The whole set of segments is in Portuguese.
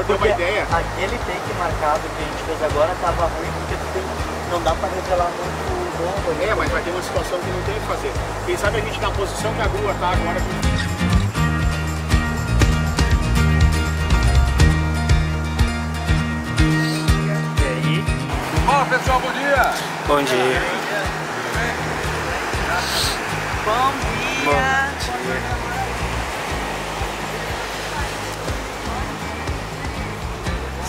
é ter uma ideia. Aquele take marcado que a gente fez agora tava ruim porque tem, não dá pra revelar muito bombo. É, mas vai ter uma situação que não tem o que fazer. Quem sabe a gente tá na posição que a grua tá agora. E aí? Fala pessoal, bom dia! Bom dia! Bom dia! Bom dia. Bom dia.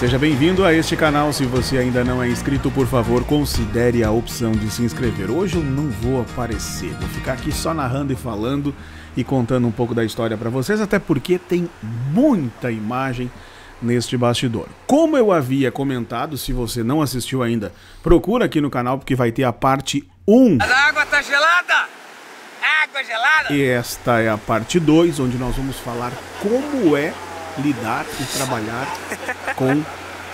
Seja bem-vindo a este canal. Se você ainda não é inscrito, por favor, considere a opção de se inscrever. Hoje eu não vou aparecer, vou ficar aqui só narrando e falando e contando um pouco da história para vocês, até porque tem muita imagem neste bastidor. Como eu havia comentado, se você não assistiu ainda, procura aqui no canal porque vai ter a parte 1. A água tá gelada! A água gelada! E esta é a parte 2, onde nós vamos falar como é lidar e trabalhar com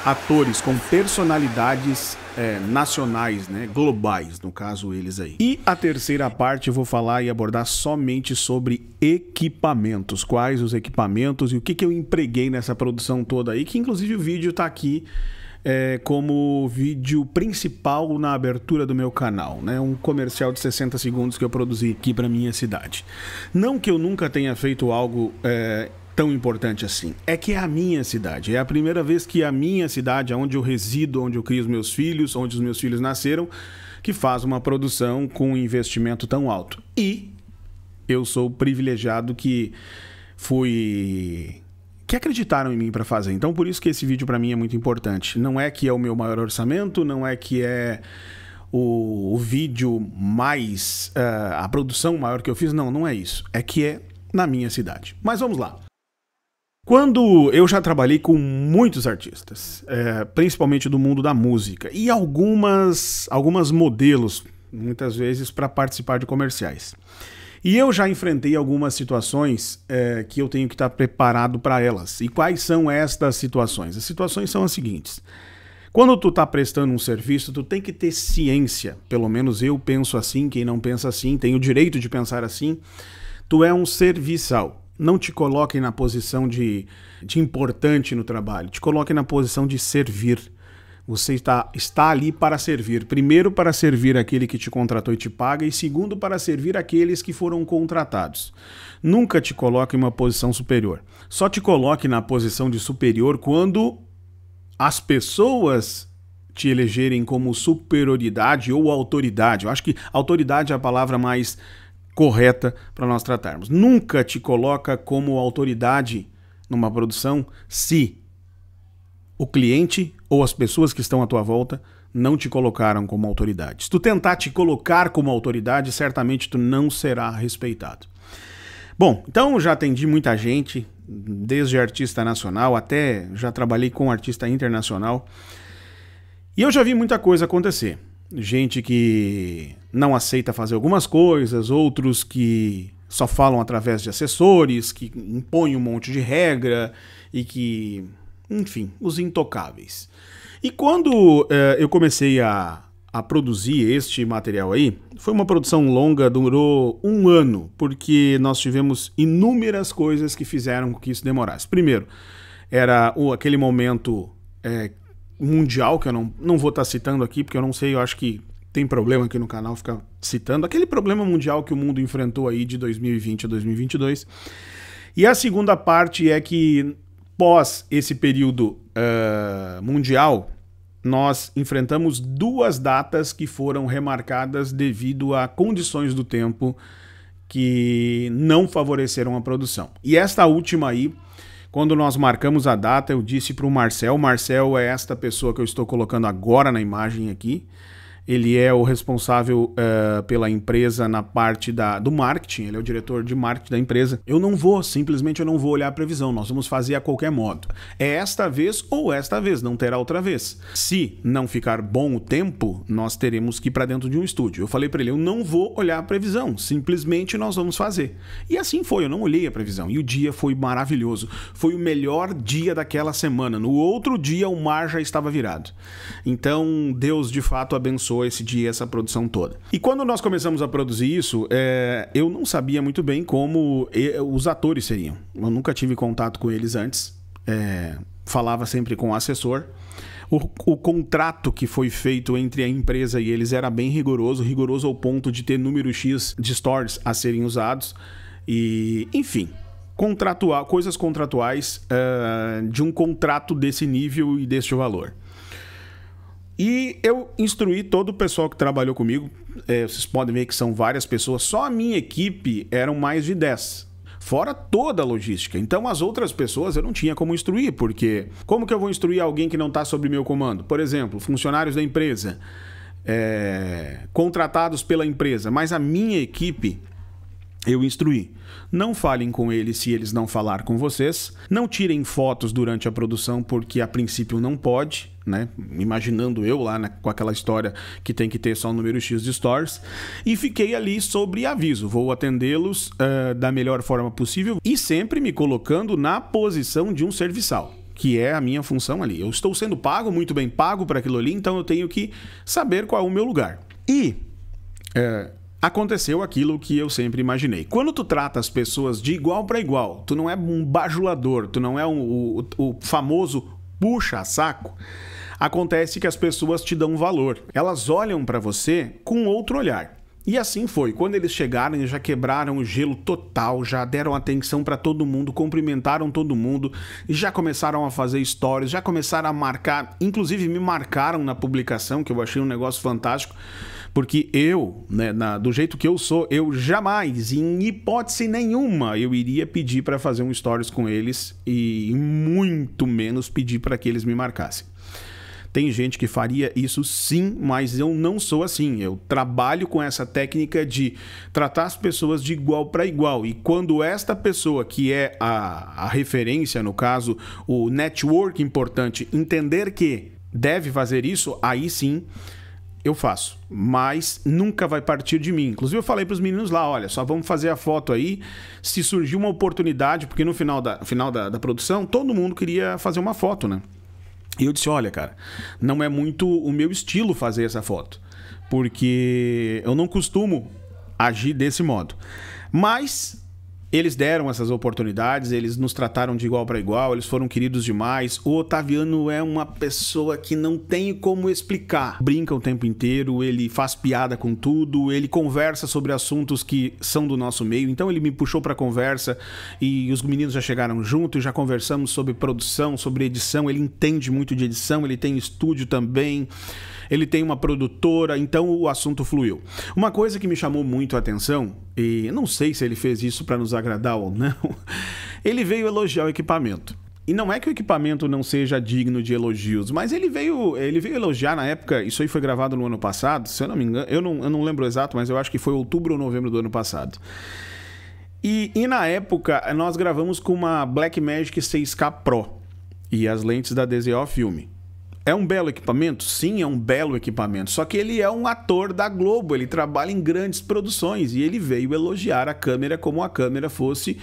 atores, com personalidades é, nacionais, né? Globais, no caso, eles aí. E a terceira parte eu vou falar e abordar somente sobre equipamentos. Quais os equipamentos e o que, que eu empreguei nessa produção toda aí, que inclusive o vídeo está aqui. É, como vídeo principal na abertura do meu canal, né? Um comercial de 60 segundos que eu produzi aqui para minha cidade. Não que eu nunca tenha feito algo é, tão importante assim. É que é a minha cidade. É a primeira vez que é a minha cidade, onde eu resido, onde eu crio os meus filhos, onde os meus filhos nasceram, que faz uma produção com um investimento tão alto. E eu sou privilegiado que fui que acreditaram em mim para fazer. Então por isso que esse vídeo para mim é muito importante. Não é que é o meu maior orçamento, não é que é o, o vídeo mais uh, a produção maior que eu fiz, não, não é isso. É que é na minha cidade. Mas vamos lá. Quando eu já trabalhei com muitos artistas, é, principalmente do mundo da música, e algumas, algumas modelos, muitas vezes, para participar de comerciais. E eu já enfrentei algumas situações é, que eu tenho que estar tá preparado para elas. E quais são estas situações? As situações são as seguintes. Quando tu tá prestando um serviço, tu tem que ter ciência. Pelo menos eu penso assim, quem não pensa assim tem o direito de pensar assim. Tu é um serviçal não te coloquem na posição de, de importante no trabalho, te coloquem na posição de servir. Você está, está ali para servir. Primeiro, para servir aquele que te contratou e te paga, e segundo, para servir aqueles que foram contratados. Nunca te coloque em uma posição superior. Só te coloque na posição de superior quando as pessoas te elegerem como superioridade ou autoridade. Eu acho que autoridade é a palavra mais correta para nós tratarmos. Nunca te coloca como autoridade numa produção se o cliente ou as pessoas que estão à tua volta não te colocaram como autoridade. Se tu tentar te colocar como autoridade, certamente tu não será respeitado. Bom, então já atendi muita gente, desde artista nacional até já trabalhei com artista internacional. E eu já vi muita coisa acontecer gente que não aceita fazer algumas coisas, outros que só falam através de assessores, que impõem um monte de regra e que, enfim, os intocáveis. E quando uh, eu comecei a, a produzir este material aí, foi uma produção longa, durou um ano, porque nós tivemos inúmeras coisas que fizeram com que isso demorasse. Primeiro, era o, aquele momento é, mundial, que eu não, não vou estar tá citando aqui, porque eu não sei, eu acho que tem problema aqui no canal ficar citando, aquele problema mundial que o mundo enfrentou aí de 2020 a 2022. E a segunda parte é que, pós esse período uh, mundial, nós enfrentamos duas datas que foram remarcadas devido a condições do tempo que não favoreceram a produção. E esta última aí quando nós marcamos a data, eu disse para o Marcel, Marcel é esta pessoa que eu estou colocando agora na imagem aqui, ele é o responsável uh, pela empresa na parte da, do marketing, ele é o diretor de marketing da empresa. Eu não vou, simplesmente eu não vou olhar a previsão, nós vamos fazer a qualquer modo. É esta vez ou esta vez, não terá outra vez. Se não ficar bom o tempo, nós teremos que ir para dentro de um estúdio. Eu falei para ele, eu não vou olhar a previsão, simplesmente nós vamos fazer. E assim foi, eu não olhei a previsão. E o dia foi maravilhoso. Foi o melhor dia daquela semana. No outro dia, o mar já estava virado. Então, Deus de fato abençoou começou esse dia, essa produção toda. E quando nós começamos a produzir isso, é, eu não sabia muito bem como os atores seriam. Eu nunca tive contato com eles antes. É, falava sempre com o assessor. O, o, contrato que foi feito entre a empresa e eles era bem rigoroso, rigoroso ao ponto de ter número X de stories a serem usados. E, enfim, contratual, coisas contratuais uh, de um contrato desse nível e deste valor. E eu instruí todo o pessoal que trabalhou comigo. É, vocês podem ver que são várias pessoas. Só a minha equipe eram mais de 10. Fora toda a logística. Então, as outras pessoas eu não tinha como instruir, porque como que eu vou instruir alguém que não está sob meu comando? Por exemplo, funcionários da empresa, é, contratados pela empresa, mas a minha equipe eu instruí. Não falem com eles se eles não falar com vocês. Não tirem fotos durante a produção, porque a princípio não pode, né? Imaginando eu lá né, com aquela história que tem que ter só um número X de stores. E fiquei ali sobre aviso. Vou atendê-los uh, da melhor forma possível e sempre me colocando na posição de um serviçal que é a minha função ali. Eu estou sendo pago, muito bem pago para aquilo ali, então eu tenho que saber qual é o meu lugar. E eh, aconteceu aquilo que eu sempre imaginei. Quando tu trata as pessoas de igual para igual, tu não é um bajulador, tu não é um, o, o famoso puxa-saco, acontece que as pessoas te dão valor. Elas olham para você com outro olhar. E assim foi. Quando eles chegaram, já quebraram o gelo total, já deram atenção para todo mundo, cumprimentaram todo mundo, já começaram a fazer stories, já começaram a marcar, inclusive me marcaram na publicação, que eu achei um negócio fantástico. Porque eu, né, na, do jeito que eu sou, eu jamais, em hipótese nenhuma, eu iria pedir para fazer um stories com eles e muito menos pedir para que eles me marcassem. Tem gente que faria isso sim, mas eu não sou assim. Eu trabalho com essa técnica de tratar as pessoas de igual para igual. E quando esta pessoa, que é a, a referência, no caso, o network importante, entender que deve fazer isso, aí sim eu faço, mas nunca vai partir de mim. Inclusive eu falei para os meninos lá, olha, só vamos fazer a foto aí, se surgir uma oportunidade, porque no final da, final da, da produção todo mundo queria fazer uma foto, né? E eu disse, olha, cara, não é muito o meu estilo fazer essa foto, porque eu não costumo agir desse modo. Mas eles deram essas oportunidades, eles nos trataram de igual para igual, eles foram queridos demais. O Otaviano é uma pessoa que não tem como explicar. Brinca o tempo inteiro, ele faz piada com tudo, ele conversa sobre assuntos que são do nosso meio. Então ele me puxou para conversa e os meninos já chegaram junto, já conversamos sobre produção, sobre edição. Ele entende muito de edição, ele tem estúdio também ele tem uma produtora, então o assunto fluiu. Uma coisa que me chamou muito a atenção, e não sei se ele fez isso para nos agradar ou não, ele veio elogiar o equipamento. E não é que o equipamento não seja digno de elogios, mas ele veio, ele veio elogiar na época, isso aí foi gravado no ano passado, se eu não me engano, eu não, eu não lembro exato, mas eu acho que foi outubro ou novembro do ano passado. E, e na época nós gravamos com uma Blackmagic 6K Pro e as lentes da DZO Filme. É um belo equipamento? Sim, é um belo equipamento. Só que ele é um ator da Globo, ele trabalha em grandes produções e ele veio elogiar a câmera como a câmera fosse.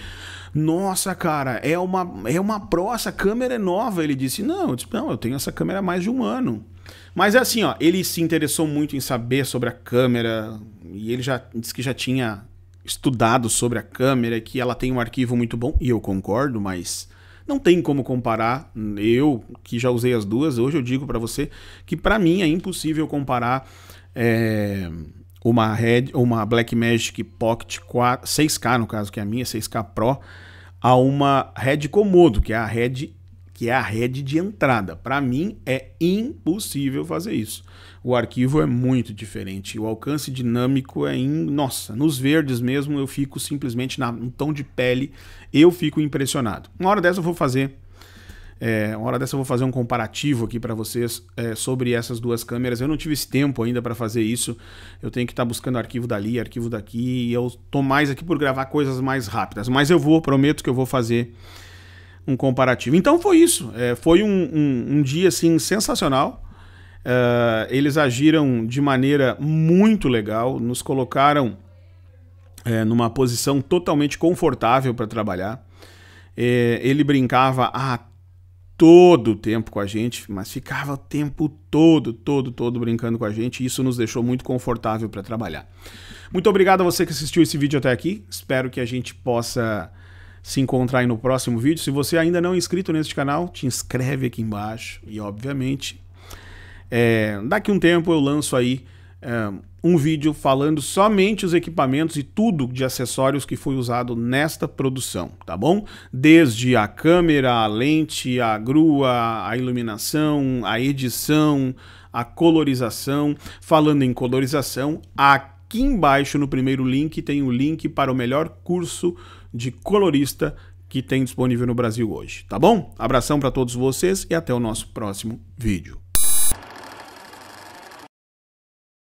Nossa, cara, é uma, é uma pró, essa câmera é nova. Ele disse: Não, eu, disse, não, eu tenho essa câmera há mais de um ano. Mas é assim, ó, ele se interessou muito em saber sobre a câmera e ele já disse que já tinha estudado sobre a câmera, que ela tem um arquivo muito bom, e eu concordo, mas não tem como comparar. Eu, que já usei as duas, hoje eu digo para você que para mim é impossível comparar é, uma Red, uma Blackmagic Pocket 4, 6K no caso que é a minha, 6K Pro, a uma Red Komodo, que é a Red que é a rede de entrada. Para mim é impossível fazer isso. O arquivo é muito diferente, o alcance dinâmico é em. nossa, nos verdes mesmo eu fico simplesmente na tom de pele, eu fico impressionado. Uma hora dessa eu vou fazer é, uma hora dessa eu vou fazer um comparativo aqui para vocês é, sobre essas duas câmeras. Eu não tive esse tempo ainda para fazer isso. Eu tenho que estar tá buscando arquivo dali, arquivo daqui. E eu tô mais aqui por gravar coisas mais rápidas. Mas eu vou, prometo que eu vou fazer um comparativo. Então foi isso. É, foi um, um, um, dia assim sensacional. Uh, eles agiram de maneira muito legal, nos colocaram é, numa posição totalmente confortável para trabalhar. É, ele brincava a todo o tempo com a gente, mas ficava o tempo todo, todo, todo brincando com a gente. E isso nos deixou muito confortável para trabalhar. Muito obrigado a você que assistiu esse vídeo até aqui. Espero que a gente possa se encontrar aí no próximo vídeo. Se você ainda não é inscrito neste canal, te inscreve aqui embaixo e, obviamente, é, daqui um tempo eu lanço aí é, um vídeo falando somente os equipamentos e tudo de acessórios que foi usado nesta produção, tá bom? Desde a câmera, a lente, a grua, a iluminação, a edição, a colorização. Falando em colorização, aqui embaixo no primeiro link tem o link para o melhor curso de colorista que tem disponível no Brasil hoje, tá bom? Abração para todos vocês e até o nosso próximo vídeo.